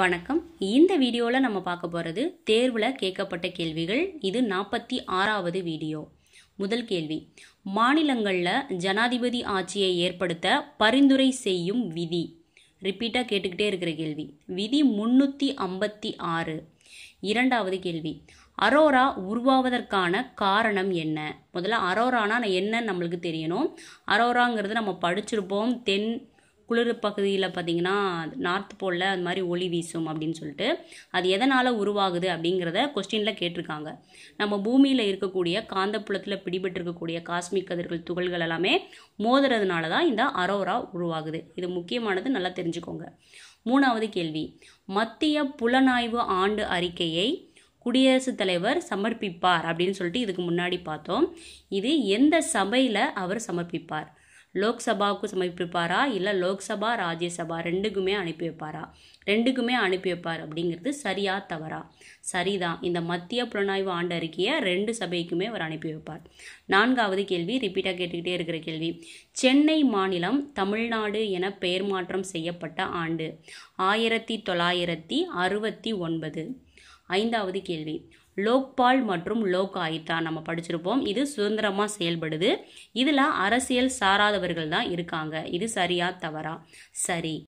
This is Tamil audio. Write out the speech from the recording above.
வணக்கம் இந்த வீடியோவில் நம்ம பார்க்க போகிறது தேர்வில் கேட்கப்பட்ட கேள்விகள் இது நாற்பத்தி ஆறாவது வீடியோ முதல் கேள்வி மாநிலங்களில் ஜனாதிபதி ஆட்சியை ஏற்படுத்த பரிந்துரை செய்யும் விதி ரிப்பீட்டாக கேட்டுக்கிட்டே இருக்கிற கேள்வி விதி முன்னூற்றி ஐம்பத்தி ஆறு இரண்டாவது கேள்வி அரோரா உருவாவதற்கான காரணம் என்ன முதல்ல அரோரானா என்னன்னு நம்மளுக்கு தெரியணும் அரோராங்கிறது நம்ம படிச்சிருப்போம் தென் குளிர் பகுதியில் பார்த்திங்கன்னா நார்த் போலில் அது மாதிரி ஒளி வீசும் அப்படின்னு சொல்லிட்டு அது எதனால் உருவாகுது அப்படிங்கிறத கொஸ்டினில் கேட்டிருக்காங்க நம்ம பூமியில் இருக்கக்கூடிய காந்தப்புலத்தில் பிடிபட்டு இருக்கக்கூடிய காஸ்மிக் கதிர்கள் துகள்கள் எல்லாமே மோதுறதுனால தான் இந்த அரோரா உருவாகுது இது முக்கியமானது நல்லா தெரிஞ்சுக்கோங்க மூணாவது கேள்வி மத்திய புலனாய்வு ஆண்டு அறிக்கையை குடியரசுத் தலைவர் சமர்ப்பிப்பார் அப்படின்னு சொல்லிட்டு இதுக்கு முன்னாடி பார்த்தோம் இது எந்த சபையில் அவர் சமர்ப்பிப்பார் லோக்சபாவுக்கு சமைப்பு இல்லை லோக்சபா ராஜ்யசபா ரெண்டுக்குமே அனுப்பி வைப்பாரா ரெண்டுக்குமே அனுப்பி வைப்பார் அப்படிங்கிறது சரியா தவறா சரிதான் இந்த மத்திய புலனாய்வு ஆண்டு அறிக்கையை ரெண்டு சபைக்குமே அவர் அனுப்பி வைப்பார் நான்காவது கேள்வி ரிப்பீட்டாக கேட்டுக்கிட்டே இருக்கிற கேள்வி சென்னை மாநிலம் தமிழ்நாடு என பெயர் மாற்றம் செய்யப்பட்ட ஆண்டு ஆயிரத்தி தொள்ளாயிரத்தி அறுபத்தி ஒன்பது ஐந்தாவது கேள்வி லோக்பால் மற்றும் லோக் ஆயுத்தா நம்ம படிச்சிருப்போம் இது சுதந்திரமாக செயல்படுது இதில் அரசியல் சாராதவர்கள் தான் இருக்காங்க இது சரியா தவறா சரி